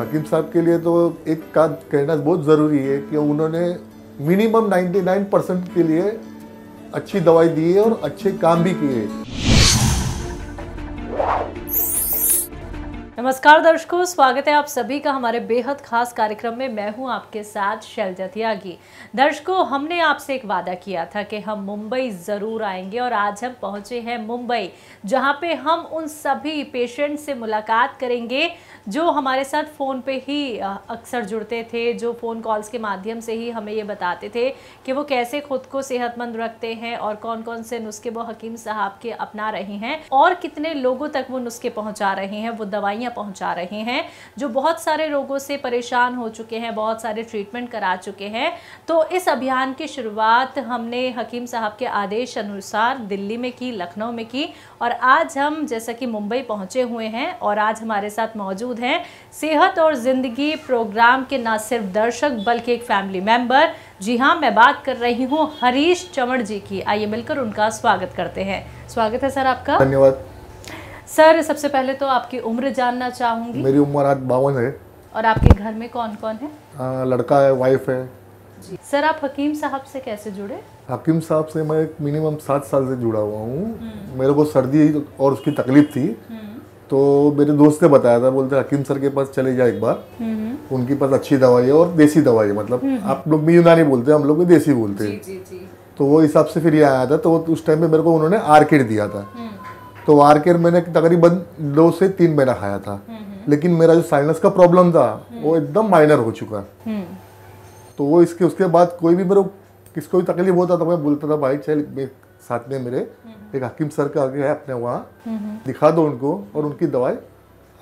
रकीब साहब के लिए तो एक का कहना बहुत ज़रूरी है कि उन्होंने मिनिमम 99 परसेंट के लिए अच्छी दवाई दी है और अच्छे काम भी किए नमस्कार दर्शकों स्वागत है आप सभी का हमारे बेहद खास कार्यक्रम में मैं हूं आपके साथ शैलजा त्यागी दर्शकों हमने आपसे एक वादा किया था कि हम मुंबई ज़रूर आएंगे और आज हम पहुंचे हैं मुंबई जहां पे हम उन सभी पेशेंट से मुलाकात करेंगे जो हमारे साथ फ़ोन पे ही अक्सर जुड़ते थे जो फ़ोन कॉल्स के माध्यम से ही हमें ये बताते थे कि वो कैसे खुद को सेहतमंद रखते हैं और कौन कौन से नुस्खे वो हकीम साहब के अपना रहे हैं और कितने लोगों तक वो नुस्खे पहुँचा रहे हैं वो दवाइयाँ पहुंचा रहे हैं जो बहुत सारे रोगों से परेशान हो चुके हैं बहुत सारे ट्रीटमेंट करा चुके हैं तो इस अभियान की शुरुआत हमने हकीम साहब के आदेश अनुसार दिल्ली में की लखनऊ में की और आज हम जैसा कि मुंबई पहुंचे हुए हैं और आज हमारे साथ मौजूद हैं सेहत और ज़िंदगी प्रोग्राम के ना सिर्फ दर्शक बल्कि एक फैमिली मेम्बर जी हाँ मैं बात कर रही हूँ हरीश चमड़ जी की आइए मिलकर उनका स्वागत करते हैं स्वागत है सर आपका धन्यवाद सर सबसे पहले तो आपकी उम्र जानना चाहूंगी मेरी उम्र आज बावन है और आपके घर में कौन कौन है आ, लड़का है वाइफ है जी सर आप हकीम साहब से कैसे जुड़े हकीम साहब से मैं मिनिमम सात साल से जुड़ा हुआ हूँ हम्म। मेरे को सर्दी तो- और उसकी तकलीफ थी हम्म। तो मेरे दोस्त ने बताया था बोलते हकीम सर के पास चले जाए एक बार हम्म। उनके पास अच्छी दवाई है और देसी दवाई है मतलब आप लोग भी यूनानी बोलते हैं हम लोग भी देसी बोलते हैं तो वो हिसाब से फिर ये आया था तो उस टाइम पे मेरे को उन्होंने आर्किड दिया था तो केयर मैंने तकरीबन दो से तीन महीना खाया था हम्म, हम्म। लेकिन मेरा जो साइनस का प्रॉब्लम था वो हम्म। एकदम माइनर हो चुका तो वो इसके उसके बाद कोई भी मेरे किसको भी तकलीफ होता था मैं बोलता था भाई चल साथ में मेरे एक हकीम सर का आगे है अपने वहाँ दिखा दो उनको और उनकी दवाई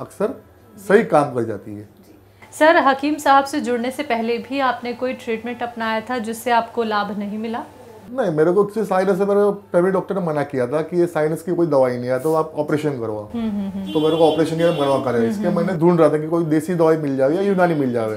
अक्सर सही काम कर जाती है सर हकीम साहब से जुड़ने से पहले भी आपने कोई ट्रीटमेंट अपनाया था जिससे आपको लाभ नहीं मिला नहीं मेरे को किसी साइनस से मेरे प्राइवेट डॉक्टर ने मना किया था कि ये साइनस की कोई दवाई नहीं है तो आप ऑपरेशन करवाओ हम्म, हम्म, हम्म। तो मेरे को ऑपरेशन के मरवा कर इसके मैंने ढूंढ रहा था कि कोई देसी दवाई मिल जाए या यूनानी मिल जाए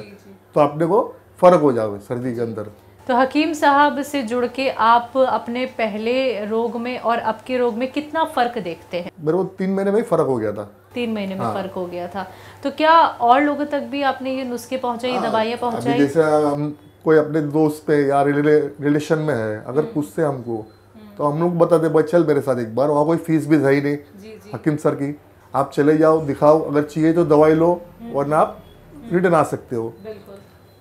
तो अपने को फर्क हो जाए सर्दी के अंदर तो हकीम साहब से जुड़ के आप अपने पहले रोग में और अब के रोग में कितना फर्क देखते हैं मेरे को तीन महीने में ही फर्क हो गया था तीन महीने में हाँ। फर्क हो गया था तो क्या और लोगों तक भी आपने ये नुस्खे पहुंचाई हाँ। दवाइयाँ पहुंचाई जैसे हम कोई अपने दोस्त पे या रिले, रिलेशन में है अगर हम्म। पूछते हमको हम्म। तो हम लोग बताते भाई चल मेरे साथ एक बार वहाँ कोई फीस भी है ही नहीं हकीम सर की आप चले जाओ दिखाओ अगर चाहिए तो दवाई लो हम्म। वरना आप रिटर्न आ सकते हो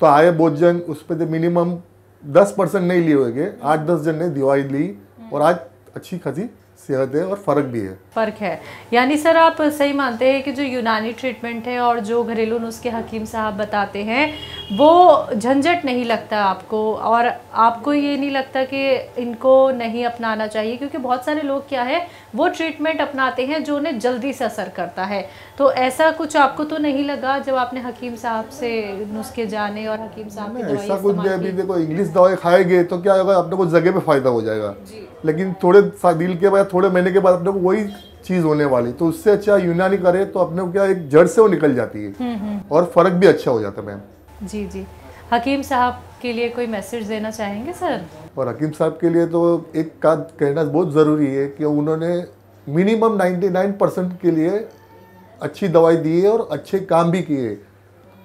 तो आए बहुत जन उस पर मिनिमम तो दस परसेंट नहीं लिए हुए आठ दस जन ने दवाई ली और आज अच्छी खासी सेहत है और फ़र्क भी है फ़र्क है यानी सर आप सही मानते हैं कि जो यूनानी ट्रीटमेंट है और जो घरेलू नुस्खे हकीम साहब बताते हैं वो झंझट नहीं लगता आपको और आपको ये नहीं लगता कि इनको नहीं अपनाना चाहिए क्योंकि बहुत सारे लोग क्या है वो ट्रीटमेंट अपनाते हैं जो उन्हें जल्दी से असर करता है तो ऐसा कुछ आपको तो नहीं लगा जब आपने हकीम साहब से नुस्खे जाने और हकीम साहब ऐसा कुछ अभी देखो इंग्लिश दवाई खाएंगे तो क्या होगा अपने को जगह पे फ़ायदा हो जाएगा जी लेकिन थोड़े दिल के बाद थोड़े महीने के बाद अपने को वही चीज़ होने वाली तो उससे अच्छा यूनानी करे तो अपने को क्या एक जड़ से वो निकल जाती है हम्म, हम्म। और फ़र्क भी अच्छा हो जाता है मैम जी जी हकीम साहब के लिए कोई मैसेज देना चाहेंगे सर और हकीम साहब के लिए तो एक का कहना बहुत ज़रूरी है कि उन्होंने मिनिमम 99 परसेंट के लिए अच्छी दवाई दी है और अच्छे काम भी किए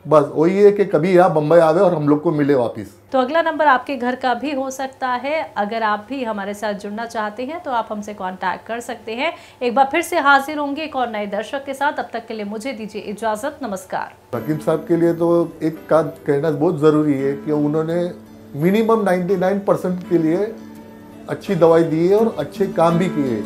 बस वही है कि कभी आप बम्बई आवे और हम लोग को मिले वापस तो अगला नंबर आपके घर का भी हो सकता है अगर आप भी हमारे साथ जुड़ना चाहते हैं तो आप हमसे कांटेक्ट कर सकते हैं एक बार फिर से हाजिर होंगे एक और नए दर्शक के साथ अब तक के लिए मुझे दीजिए इजाज़त नमस्कार हकीम साहब के लिए तो एक का कहना बहुत ज़रूरी है की उन्होंने मिनिमम नाइन्टी परसेंट के लिए अच्छी दवाई दी है और अच्छे काम भी किए